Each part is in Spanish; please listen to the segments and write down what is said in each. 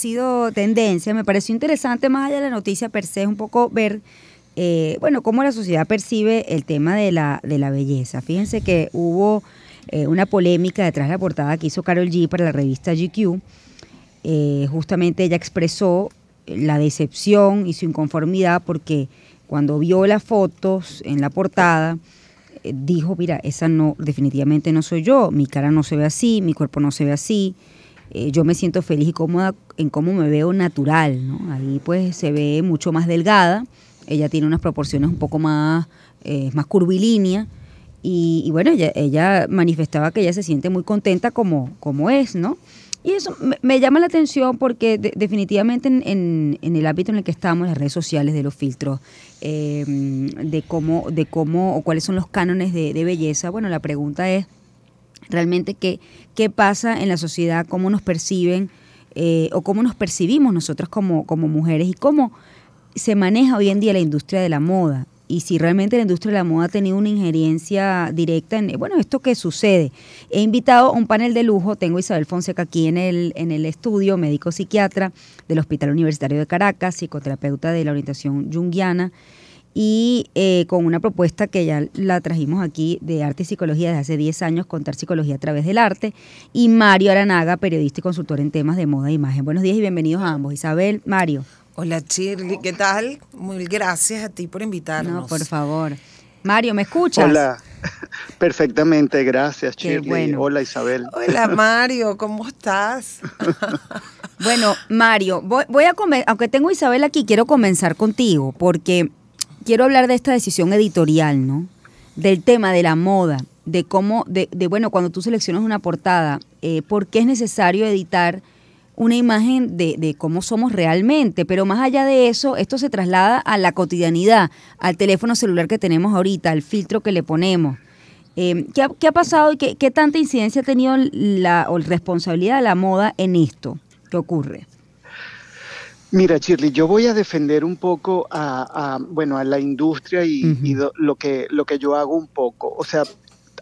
sido tendencia, me pareció interesante más allá de la noticia per se, un poco ver, eh, bueno, cómo la sociedad percibe el tema de la, de la belleza. Fíjense que hubo eh, una polémica detrás de la portada que hizo Carol G para la revista GQ. Eh, justamente ella expresó la decepción y su inconformidad porque cuando vio las fotos en la portada, dijo, mira, esa no, definitivamente no soy yo, mi cara no se ve así, mi cuerpo no se ve así, eh, yo me siento feliz y cómoda en cómo me veo natural, Ahí pues se ve mucho más delgada, ella tiene unas proporciones un poco más, curvilíneas eh, más curvilínea y, bueno, ella, manifestaba que ella se siente muy contenta como, como es, ¿no? Y eso me, llama la atención porque definitivamente en, el ámbito en el que estamos, las redes sociales, de los filtros, eh, de cómo, de cómo o cuáles son los cánones de belleza, bueno, la pregunta es, realmente qué, pasa en la sociedad, cómo nos perciben eh, o cómo nos percibimos nosotros como, mujeres y cómo se maneja hoy en día la industria de la moda y si realmente la industria de la moda ha tenido una injerencia directa en, bueno, esto que sucede. He invitado a un panel de lujo, tengo a Isabel Fonseca aquí en el, en el estudio, médico psiquiatra del Hospital Universitario de Caracas, psicoterapeuta de la orientación junguiana, y eh, con una propuesta que ya la trajimos aquí de arte y psicología desde hace 10 años, contar psicología a través del arte, y Mario Aranaga, periodista y consultor en temas de moda e imagen. Buenos días y bienvenidos a ambos. Isabel, Mario. Hola Chirli, ¿qué tal? Muy gracias a ti por invitarnos. No, por favor. Mario, ¿me escuchas? Hola, perfectamente, gracias Shirley. Hola Isabel. Hola Mario, ¿cómo estás? bueno, Mario, voy, a aunque tengo a Isabel aquí, quiero comenzar contigo, porque quiero hablar de esta decisión editorial, ¿no? Del tema de la moda, de cómo, de, bueno, cuando tú seleccionas una portada, eh, ¿por qué es necesario editar una imagen de, cómo somos realmente? Pero más allá de eso, esto se traslada a la cotidianidad, al teléfono celular que tenemos ahorita, al filtro que le ponemos. Em, ¿qué, ha, pasado y qué, tanta incidencia ha tenido la responsabilidad de la moda en esto? ¿Qué ocurre? Mira, Shirley, yo voy a defender un poco a, bueno, a la industria y, lo, que, lo que yo hago un poco. O sea,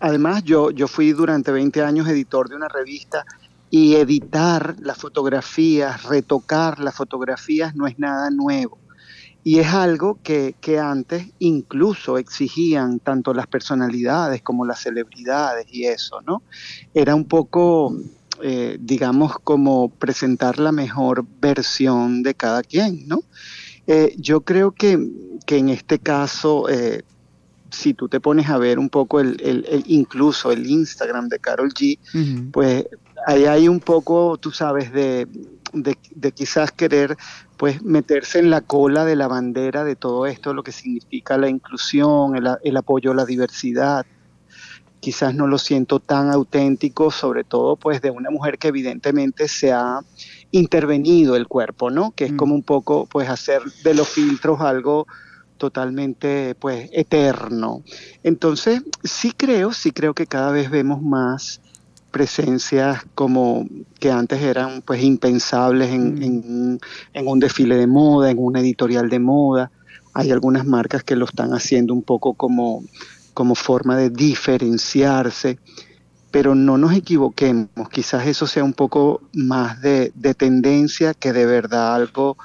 además yo, yo fui durante 20 años editor de una revista y editar las fotografías, retocar las fotografías no es nada nuevo. Y es algo que, que antes incluso exigían tanto las personalidades como las celebridades y eso, ¿no? Era un poco eh, digamos, como presentar la mejor versión de cada quien, ¿no? Eh, yo creo que, en este caso, eh, si tú te pones a ver un poco el, incluso el Instagram de Carol G, pues ahí hay un poco, tú sabes, de, quizás querer pues meterse en la cola de la bandera de todo esto, lo que significa la inclusión, el, el apoyo a la diversidad, quizás no lo siento tan auténtico, sobre todo pues de una mujer que evidentemente se ha intervenido el cuerpo, ¿no? Que es mm. como un poco pues hacer de los filtros algo totalmente pues eterno. Entonces, sí creo, sí creo que cada vez vemos más presencias como que antes eran pues impensables en, mm. en un desfile de moda, en una editorial de moda. Hay algunas marcas que lo están haciendo un poco como como forma de diferenciarse, pero no nos equivoquemos, quizás eso sea un poco más de, de tendencia que de verdad algo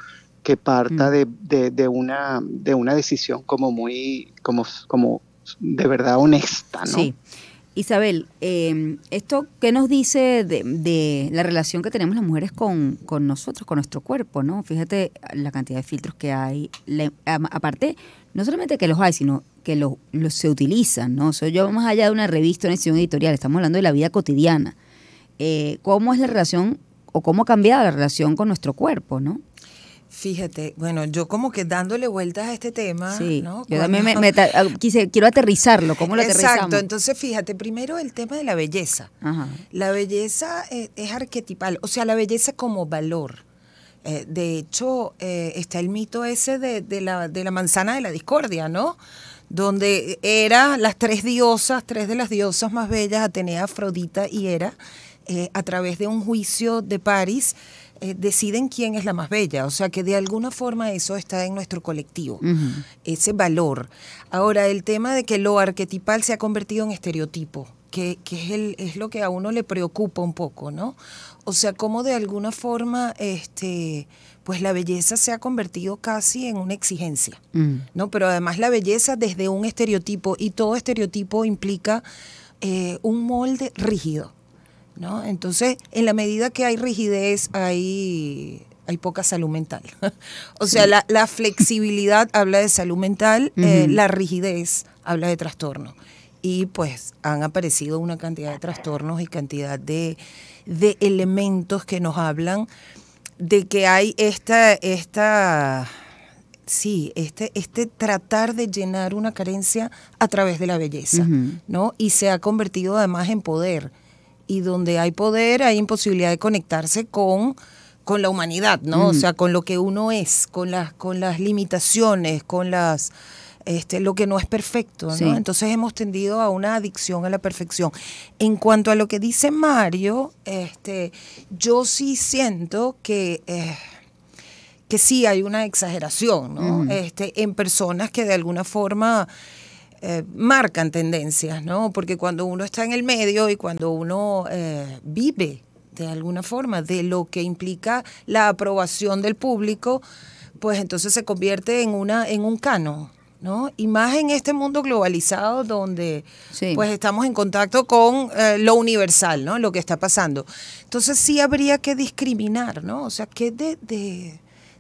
que parta mm. de, de, una, de una decisión como muy, como, como de verdad honesta, ¿no? Sí. Isabel, em, esto qué nos dice de, la relación que tenemos las mujeres con, nosotros, con nuestro cuerpo, ¿no? Fíjate la cantidad de filtros que hay. aparte, no solamente que los hay, sino que los, se utilizan, ¿no? O yo más allá de una revista, una edición editorial, estamos hablando de la vida cotidiana. Eh, ¿Cómo es la relación o cómo ha cambiado la relación con nuestro cuerpo, ¿no? Fíjate, bueno, yo como que dándole vueltas a este tema, ¿no? Yo ah, quiero aterrizarlo, ¿cómo lo Exacto, entonces fíjate, primero el tema de la belleza. La belleza eh, es, arquetipal, o sea, la belleza como valor. Eh, de hecho, eh, está el mito ese de, la, de la manzana de la discordia, ¿no? Donde era las tres diosas, tres de las diosas más bellas, Atenea, Afrodita y Hera, a través de un juicio de París, eh, deciden quién es la más bella. O sea que de alguna forma eso está en nuestro colectivo, ese valor. Ahora, el tema de que lo arquetipal se ha convertido en estereotipo, que, es, lo que a uno le preocupa un poco, ¿no? O sea, como de alguna forma, este, pues la belleza se ha convertido casi en una exigencia, mm. ¿no? Pero además la belleza desde un estereotipo y todo estereotipo implica eh, un molde rígido. ¿no? Entonces, en la medida que hay rigidez, hay, poca salud mental. o sea, la, flexibilidad habla de salud mental, eh, la rigidez habla de trastorno. Y pues han aparecido una cantidad de trastornos y cantidad de, elementos que nos hablan de que hay esta, esta, sí, este, este tratar de llenar una carencia a través de la belleza, ¿no? Y se ha convertido además en poder y donde hay poder hay imposibilidad de conectarse con, con la humanidad, ¿no? O sea, con lo que uno es, con las, con las limitaciones, con las este, lo que no es perfecto, Entonces hemos tendido a una adicción a la perfección. En cuanto a lo que dice Mario, este, yo sí siento que, eh, que sí hay una exageración, ¿no? Este, en personas que de alguna forma eh, marcan tendencias, ¿no? Porque cuando uno está en el medio y cuando uno eh, vive de alguna forma de lo que implica la aprobación del público, pues entonces se convierte en una en un cano, ¿No? Y más en este mundo globalizado donde pues estamos en contacto con eh, lo universal, ¿no? Lo que está pasando. Entonces sí habría que discriminar, ¿no? O sea, ¿qué de,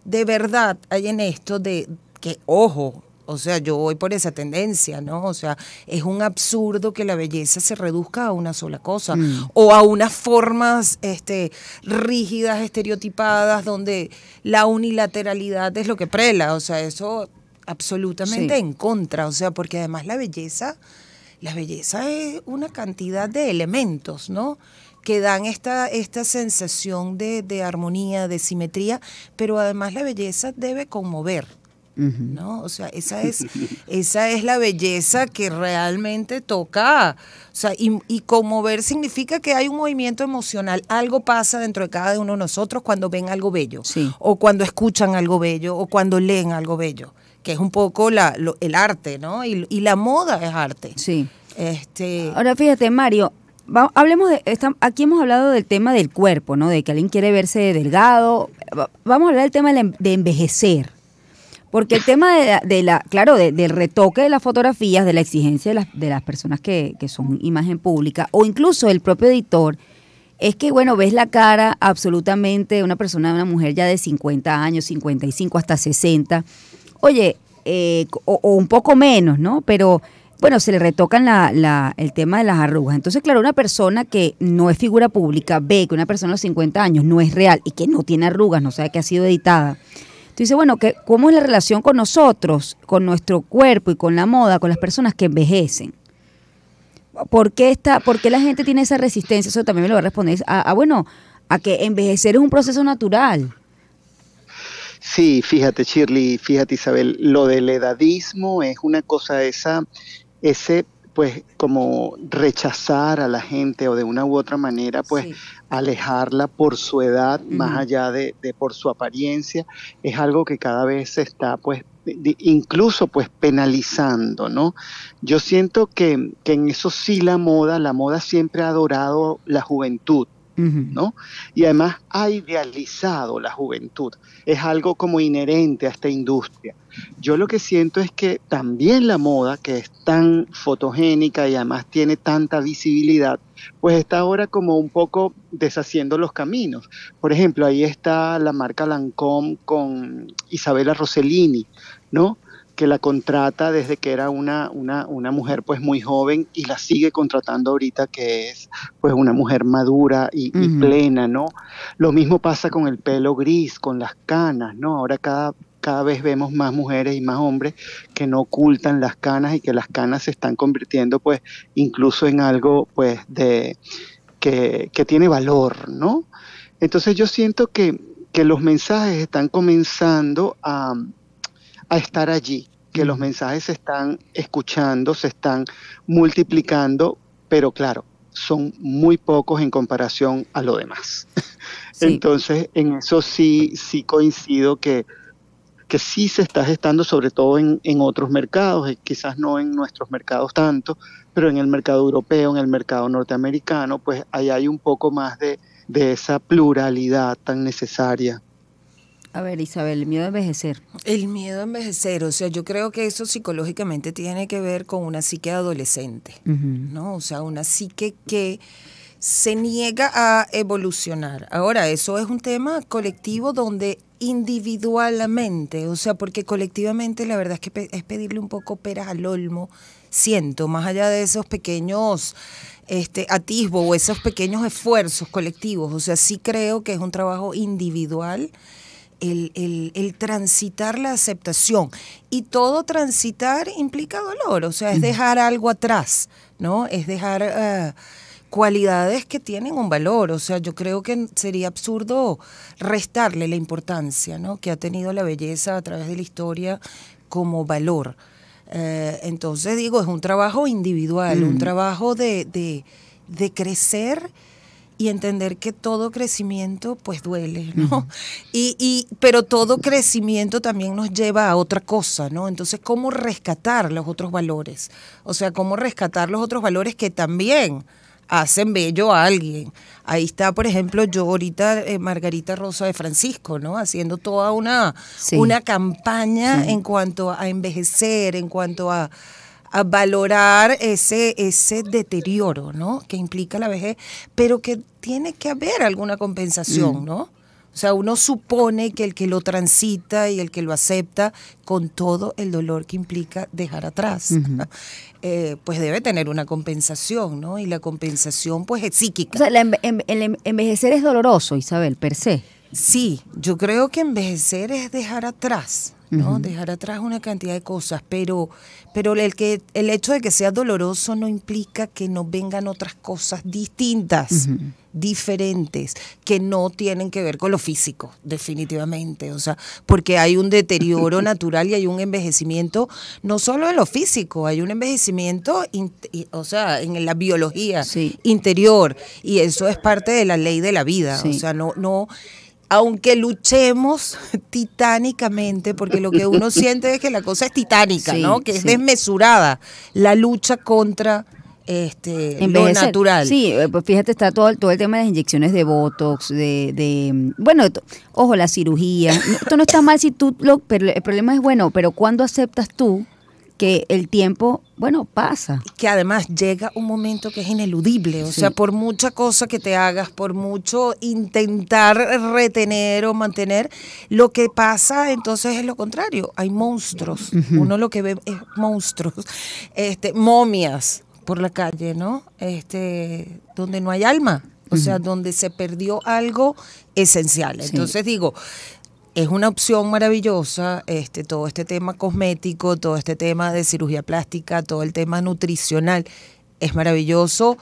de verdad hay en esto de que, ojo, o sea, yo voy por esa tendencia, ¿no? O sea, es un absurdo que la belleza se reduzca a una sola cosa mm. o a unas formas este, rígidas, estereotipadas, donde la unilateralidad es lo que prela. O sea, eso absolutamente en contra. O sea, porque además la belleza, la belleza es una cantidad de elementos, ¿no? que dan esta, esta sensación de, de armonía, de simetría, pero además la belleza debe conmover. ¿No? O sea, esa es, esa es la belleza que realmente toca. O sea, y, y, conmover significa que hay un movimiento emocional, algo pasa dentro de cada uno de nosotros cuando ven algo bello, o cuando escuchan algo bello, o cuando leen algo bello, que es un poco la, el arte, ¿no? Y, la moda es arte. Sí. Este... Ahora fíjate, Mario, hablemos de, aquí hemos hablado del tema del cuerpo, ¿no? De que alguien quiere verse delgado. vamos a hablar del tema de envejecer. Porque el tema de, la, claro, del retoque de las fotografías, de la exigencia de las, de las personas que, que, son imagen pública, o incluso el propio editor, es que, bueno, ves la cara absolutamente de una persona, de una mujer ya de 50 años, 55 hasta 60, oye, eh, o, un poco menos, ¿no? Pero, bueno, se le retocan la, el tema de las arrugas. Entonces, claro, una persona que no es figura pública ve que una persona de 50 años no es real y que no tiene arrugas, no sabe que ha sido editada Tú dices, bueno, ¿cómo es la relación con nosotros, con nuestro cuerpo y con la moda, con las personas que envejecen? ¿Por qué, está, la gente tiene esa resistencia? Eso también me lo va a responder. A, ah, a, ah, bueno, a que envejecer es un proceso natural. Sí, fíjate Shirley, fíjate Isabel, lo del edadismo es una cosa esa, ese pues como rechazar a la gente o de una u otra manera pues alejarla por su edad más allá de, por su apariencia es algo que cada vez se está pues incluso pues penalizando no yo siento que, que en eso sí la moda la moda siempre ha adorado la juventud ¿no? Y además ha idealizado la juventud, es algo como inherente a esta industria. Yo lo que siento es que también la moda, que es tan fotogénica y además tiene tanta visibilidad, pues está ahora como un poco deshaciendo los caminos. Por ejemplo, ahí está la marca Lancôme con Isabella Rossellini, ¿no? que la contrata desde que era una, una, una, mujer pues muy joven y la sigue contratando ahorita que es pues una mujer madura y, plena, ¿no? Lo mismo pasa con el pelo gris, con las canas, ¿no? Ahora cada, cada vez vemos más mujeres y más hombres que no ocultan las canas y que las canas se están convirtiendo pues incluso en algo pues de que, tiene valor, ¿no? Entonces yo siento que los mensajes están comenzando a estar allí, que los mensajes se están escuchando, se están multiplicando, pero claro, son muy pocos en comparación a lo demás. Entonces, en eso sí, sí coincido que, que sí se está gestando, sobre todo en, otros mercados, eh, quizás no en nuestros mercados tanto, pero en el mercado europeo, en el mercado norteamericano, pues ahí hay un poco más de, de esa pluralidad tan necesaria a ver, Isabel, el miedo a envejecer. El miedo a envejecer, o sea, yo creo que eso psicológicamente tiene que ver con una psique adolescente, ¿no? O sea, una psique que se niega a evolucionar. Ahora, eso es un tema colectivo donde individualmente, o sea, porque colectivamente la verdad es que es pedirle un poco pera al olmo, siento, más allá de esos pequeños este, atisbos o esos pequeños esfuerzos colectivos, o sea, sí creo que es un trabajo individual el, transitar la aceptación. Y todo transitar implica dolor, o sea, es mm. dejar algo atrás, ¿no? Es dejar... Eh, cualidades que tienen un valor. O sea, yo creo que sería absurdo restarle la importancia ¿no? que ha tenido la belleza a través de la historia como valor. Eh, entonces, digo, es un trabajo individual, un mm. trabajo de, de, de crecer y entender que todo crecimiento pues duele, ¿no? y, y, pero todo crecimiento también nos lleva a otra cosa, ¿no? Entonces, ¿cómo rescatar los otros valores? O sea, ¿cómo rescatar los otros valores que también hacen bello a alguien. Ahí está, por ejemplo, yo ahorita, eh, Margarita Rosa de Francisco, ¿no? Haciendo toda una, una campaña en cuanto a envejecer, en cuanto a a valorar ese, ese deterioro ¿no? que implica la vejez, pero que tiene que haber alguna compensación, mm. ¿no? O sea, uno supone que el que lo transita y el que lo acepta, con todo el dolor que implica dejar atrás, eh, pues debe tener una compensación, ¿no? Y la compensación, pues, es psíquica. O sea, em-, el, em-, envejecer es doloroso, Isabel, per se. Sí, yo creo que envejecer es dejar atrás, ¿no? Dejar atrás una cantidad de cosas, pero, pero el, que, el hecho de que sea doloroso no implica que no vengan otras cosas distintas, diferentes, que no tienen que ver con lo físico, definitivamente. O sea, porque hay un deterioro natural y hay un envejecimiento, no solo en lo físico, hay un envejecimiento, o sea, en la biología interior, y eso es parte de la ley de la vida. O sea, no, no aunque luchemos titánicamente, porque lo que uno siente es que la cosa es titánica, ¿no? Que es desmesurada la lucha contra este, lo natural. Sí, eh, pues fíjate, está todo, todo el tema de las inyecciones de Botox, de, bueno, ojo, la cirugía. Esto no está mal si tú, pero el problema es, bueno, pero ¿cuándo aceptas tú que el tiempo, bueno, pasa. Que además llega un momento que es ineludible, o sea, por mucha cosa que te hagas, por mucho intentar retener o mantener, lo que pasa entonces es lo contrario, hay monstruos, uno lo que ve es monstruos, este, momias por la calle, ¿no? Este, donde no hay alma, o sea, donde se perdió algo esencial. Entonces digo, es una opción maravillosa, este, todo este tema cosmético, todo este tema de cirugía plástica, todo el tema nutricional, es maravilloso,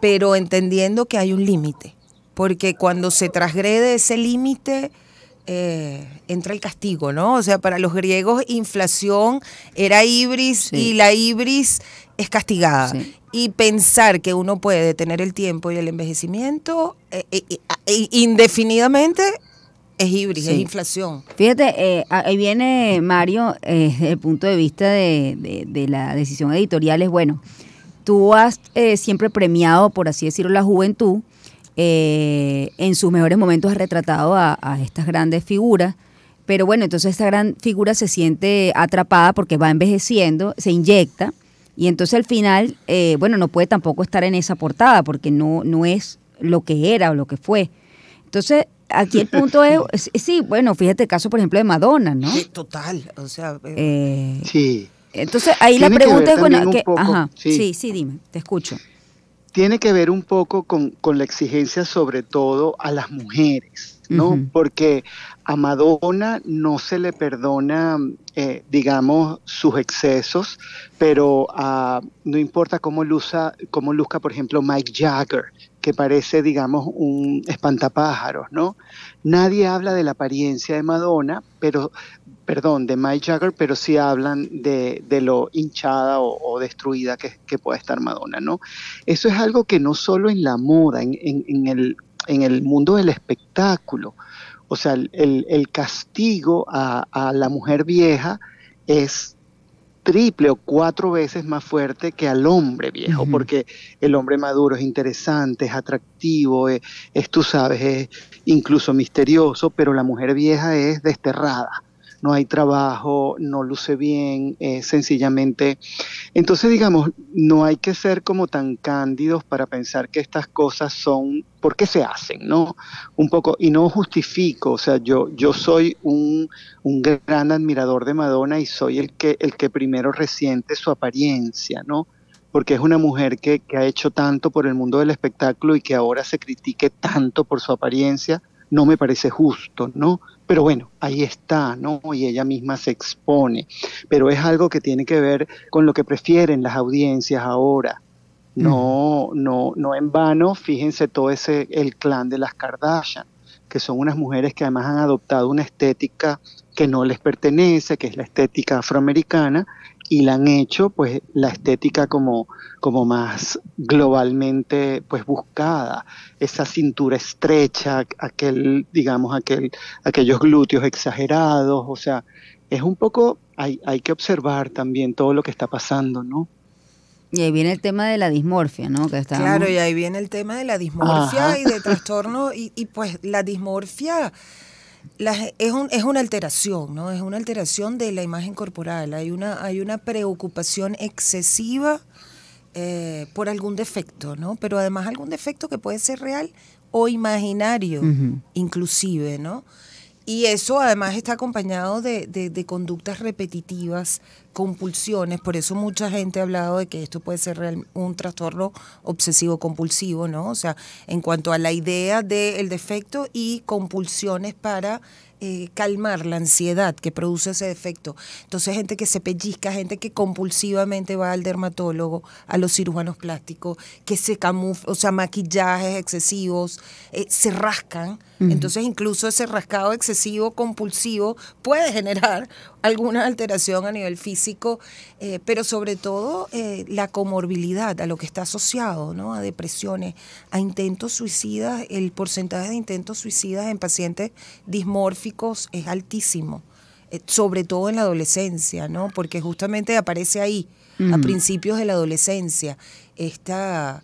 pero entendiendo que hay un límite, porque cuando se transgrede ese límite, eh, entra el castigo, ¿no? O sea, para los griegos inflación era ibris y la ibris es castigada. Y pensar que uno puede tener el tiempo y el envejecimiento eh, eh, indefinidamente es híbrido, es inflación. Fíjate, eh, ahí viene Mario, eh, desde el punto de vista de, la decisión editorial, es bueno, tú has eh, siempre premiado, por así decirlo, la juventud, en sus mejores momentos has retratado a, a estas grandes figuras, pero bueno, entonces esta gran figura se siente atrapada porque va envejeciendo, se inyecta, y entonces al final, bueno, no puede tampoco estar en esa portada porque no, no es lo que era o lo que fue. Entonces, aquí el punto es, sí, bueno, fíjate el caso, por ejemplo, de Madonna, ¿no? Sí, total, o sea... Eh, eh, sí. Entonces, ahí la pregunta es, que, ajá, sí. sí. dime, te escucho. Tiene que ver un poco con, la exigencia sobre todo a las mujeres, ¿no? Porque a Madonna no se le perdona, eh, digamos, sus excesos, pero ah, no importa cómo, luza, cómo luzca, por ejemplo, Mike Jagger, que parece, digamos, un espantapájaros, ¿no? Nadie habla de la apariencia de Madonna, pero, perdón, de Mike Jagger, pero sí hablan de, de lo hinchada o, destruida que, que estar Madonna, ¿no? Eso es algo que no solo en la moda, en, en, el, en el mundo del espectáculo, o sea, el, castigo a la mujer vieja es triple o cuatro veces más fuerte que al hombre viejo, porque el hombre maduro es interesante, es atractivo, es, tú sabes, es incluso misterioso, pero la mujer vieja es desterrada no hay trabajo, no luce bien, eh, sencillamente. Entonces, digamos, no hay que ser como tan cándidos para pensar que estas cosas son, ¿por qué se hacen? ¿No? Un poco, y no justifico, o sea, yo, yo soy un, gran admirador de Madonna y soy el que, el que primero resiente su apariencia, ¿no? porque es una mujer que, que, ha hecho tanto por el mundo del espectáculo y que ahora se critique tanto por su apariencia, no me parece justo, ¿no? Pero bueno, ahí está, ¿no? Y ella misma se expone. Pero es algo que tiene que ver con lo que prefieren las audiencias ahora. No, no, no en vano, fíjense todo ese, el clan de las Kardashian, que son unas mujeres que además han adoptado una estética que no les pertenece, que es la estética afroamericana, y la han hecho pues la estética como, como más globalmente pues buscada, esa cintura estrecha, aquel, digamos, aquel, aquellos glúteos exagerados, o sea, es un poco, hay, hay que observar también todo lo que está pasando, ¿no? Y ahí viene el tema de la dismorfia, ¿no? Que Claro, y ahí viene el tema de la dismorfia y de trastorno, y, y pues la dismorfia es, un, es, una alteración, ¿no? Es una alteración de la imagen corporal. Hay una, hay una preocupación excesiva eh, por algún defecto, ¿no? Pero además algún defecto que puede ser real o imaginario, inclusive, ¿no? Y eso además está acompañado de, de, conductas repetitivas, compulsiones, por eso mucha gente ha hablado de que esto puede ser un trastorno obsesivo compulsivo, ¿no? O sea, en cuanto a la idea del defecto y compulsiones para eh, calmar la ansiedad que produce ese defecto. Entonces, gente que se pellizca, gente que compulsivamente va al dermatólogo, a los cirujanos plásticos, que se camufla o sea, maquillajes excesivos, eh, se rascan. Entonces, incluso ese rascado excesivo, compulsivo, puede generar alguna alteración a nivel físico, eh, pero sobre todo eh, la comorbilidad, a lo que está asociado, ¿no? A depresiones, a intentos suicidas, el porcentaje de intentos suicidas en pacientes dismórficos es altísimo, eh, sobre todo en la adolescencia, ¿no? Porque justamente aparece ahí, a principios de la adolescencia, esta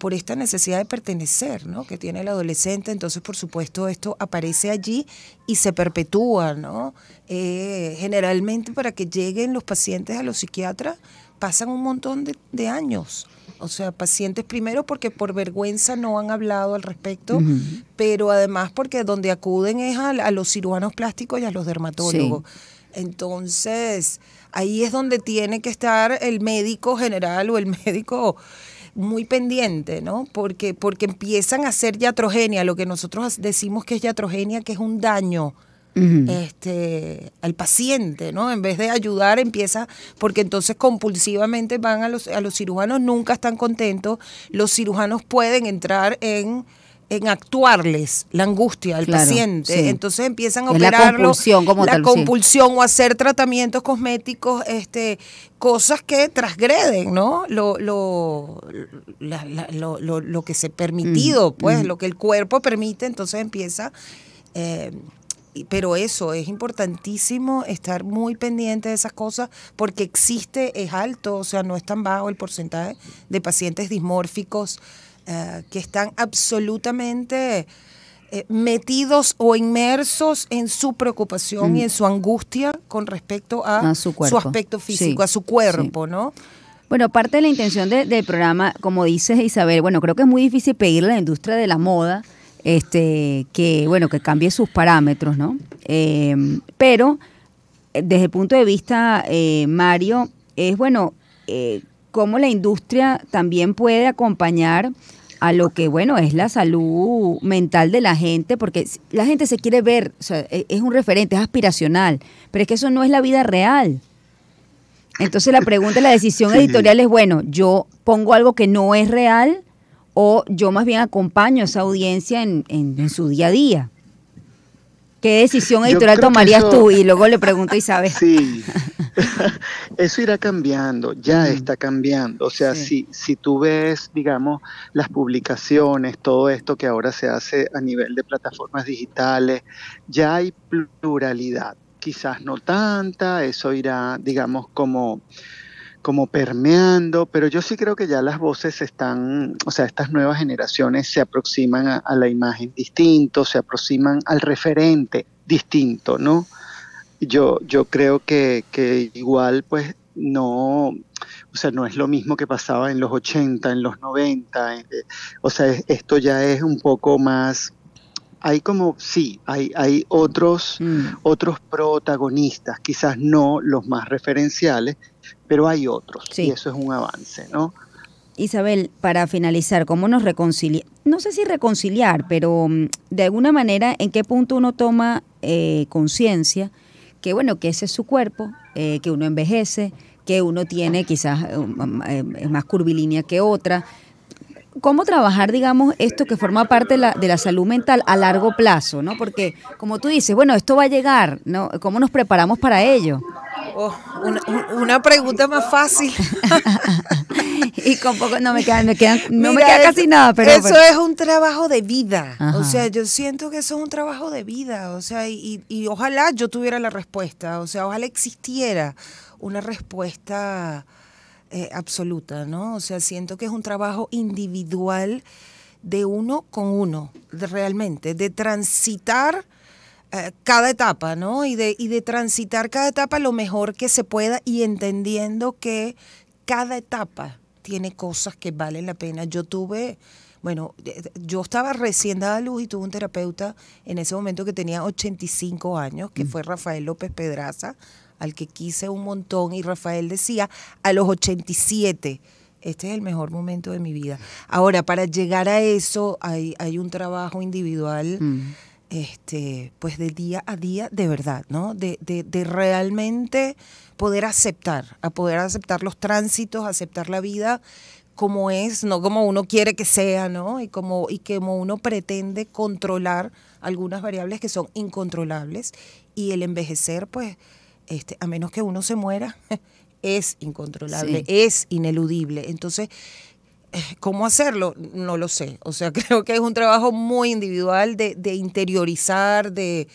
por esta necesidad de pertenecer ¿no? que tiene el adolescente. Entonces, por supuesto, esto aparece allí y se perpetúa. ¿no? Eh, generalmente, para que lleguen los pacientes a los psiquiatras, pasan un montón de, años. O sea, pacientes primero porque por vergüenza no han hablado al respecto, pero además porque donde acuden es a, los cirujanos plásticos y a los dermatólogos. Entonces, ahí es donde tiene que estar el médico general o el médico muy pendiente, ¿no? Porque, porque empiezan a hacer yatrogenia, lo que nosotros decimos que es yatrogenia, que es un daño. este, al paciente, ¿no? En vez de ayudar, empieza, porque entonces compulsivamente van a los, a los cirujanos, nunca están contentos, los cirujanos pueden entrar en en actuarles la angustia al paciente. Entonces empiezan a operarlo. La compulsión, como la compulsión o hacer tratamientos cosméticos, este, cosas que transgreden, ¿no? Lo, lo, lo, lo, que se ha permitido, mm, pues, mm. lo que el cuerpo permite, entonces empieza. Eh, pero eso es importantísimo estar muy pendiente de esas cosas porque existe, es alto, o sea, no es tan bajo el porcentaje de pacientes dismórficos eh, que están absolutamente eh, metidos o inmersos en su preocupación mm. y en su angustia con respecto a, su, aspecto físico, a su cuerpo, ¿no? Bueno, parte de la intención del programa, como dices Isabel, bueno, creo que es muy difícil pedirle a la industria de la moda este, que, bueno, que cambie sus parámetros, ¿no? Eh, pero desde el punto de vista, Mario, es bueno, cómo la industria también puede acompañar a lo que, bueno, es la salud mental de la gente, porque la gente se quiere ver, e, es un referente, es aspiracional, pero es que eso no es la vida real. Entonces la pregunta, la decisión editorial es, bueno, yo pongo algo que no es real o yo más bien acompaño a esa audiencia en, en su día a día. ¿Qué decisión editorial tomarías tú? Y luego le pregunto a Isabel. Sí, eso irá cambiando, ya está cambiando. O sea, si, si tú ves, digamos, las publicaciones, todo esto que ahora se hace a nivel de plataformas digitales, ya hay pluralidad. Quizás no tanta, eso irá, digamos, como como permeando, pero yo sí creo que ya las voces están, o sea, estas nuevas generaciones se aproximan a, la imagen distinto, se aproximan al referente distinto, ¿no? Yo, yo creo que, igual, pues, no, o sea, no es lo mismo que pasaba en los 80, en los 90, eh, o sea, esto ya es un poco más, hay como, sí, hay, hay otros, mm. otros protagonistas, quizás no los más referenciales, pero hay otros y eso es un avance, ¿no? Isabel, para finalizar, ¿cómo nos reconcilia? No sé si reconciliar, pero mm, de alguna manera, ¿en qué punto uno toma eh, conciencia que, bueno, que ese es su cuerpo, eh, que uno envejece, que uno tiene quizás um, um, eh, más curvilínea que otra? ¿Cómo trabajar, digamos, esto que forma parte de la, de la, salud mental a largo plazo, ¿no? Porque, como tú dices, bueno, esto va a llegar, ¿no? ¿Cómo nos preparamos para ello? Oh, una, pregunta más fácil. y con poco no me queda, quedan, no me queda casi nada, pero eso es un trabajo de vida. O sea, yo siento que eso es un trabajo de vida. O sea, y, ojalá yo tuviera la respuesta. O sea, ojalá existiera una respuesta eh, absoluta, ¿no? O sea, siento que es un trabajo individual de uno con uno, realmente, de transitar eh, cada etapa, ¿no? Y de, y de transitar cada etapa lo mejor que se pueda y entendiendo que cada etapa tiene cosas que valen la pena. Yo tuve, bueno, eh, yo estaba recién dada luz y tuve un terapeuta en ese momento que tenía 85 años, que mm. fue Rafael López Pedraza, al que quise un montón y Rafael decía, a los 87 este es el mejor momento de mi vida. Mm. Ahora, para llegar a eso hay, hay un trabajo individual mm este, pues de día a día de verdad, ¿no? De, de, realmente poder aceptar, a poder aceptar los tránsitos, aceptar la vida como es, no como uno quiere que sea, ¿no? Y como, y como uno pretende controlar algunas variables que son incontrolables. Y el envejecer, pues, este, a menos que uno se muera, es incontrolable, es ineludible. Entonces, eh, ¿Cómo hacerlo? No lo sé. O sea, creo que es un trabajo muy individual de, interiorizar, de,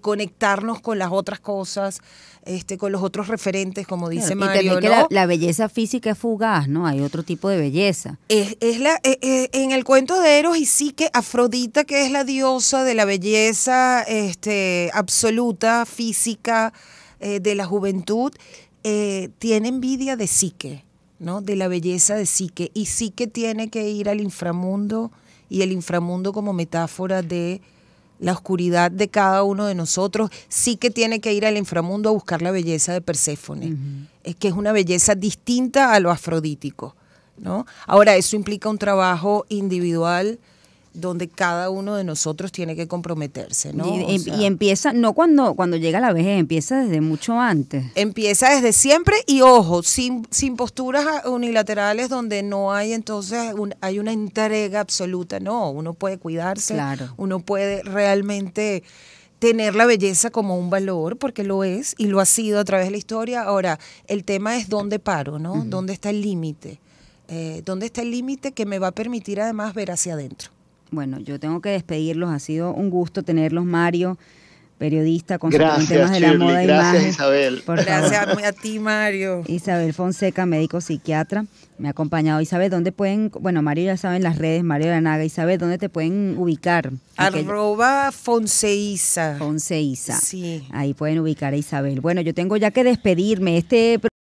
conectarnos con las otras cosas, este, con los otros referentes, como dice Mario. Y también que la, belleza física es fugaz, ¿no? Hay otro tipo de belleza. Es, la, eh, eh, en el cuento de Eros y Psique, Afrodita, que es la diosa de la belleza este, absoluta, física, de la juventud, tiene envidia de Psique de la belleza de Psique. Y que tiene que ir al inframundo y el inframundo como metáfora de la oscuridad de cada uno de nosotros, sí que tiene que ir al inframundo a buscar la belleza de Perséfone, es que es una belleza distinta a lo afrodítico. Ahora, eso implica un trabajo individual donde cada uno de nosotros tiene que comprometerse, ¿no? Y, empieza, no cuando, cuando llega la vejez, empieza desde mucho antes. Empieza desde siempre y ojo, sin, sin posturas unilaterales donde no hay entonces, hay una entrega absoluta, no, uno puede cuidarse, uno puede realmente tener la belleza como un valor, porque lo es y lo ha sido a través de la historia. Ahora, el tema es dónde paro, ¿no? ¿Dónde está el límite? Eh, ¿Dónde está el límite que me va a permitir además ver hacia adentro? Bueno, yo tengo que despedirlos. Ha sido un gusto tenerlos, Mario, periodista, con temas de la moda y Gracias, Isabel. gracias a ti, Mario. Isabel Fonseca, médico psiquiatra. Me ha acompañado Isabel. ¿Dónde pueden, bueno, Mario ya saben las redes, Mario Naga, Isabel, ¿dónde te pueden ubicar? Arroba Fonseiza. Fonseiza. Sí. Ahí pueden ubicar a Isabel. Bueno, yo tengo ya que despedirme. Este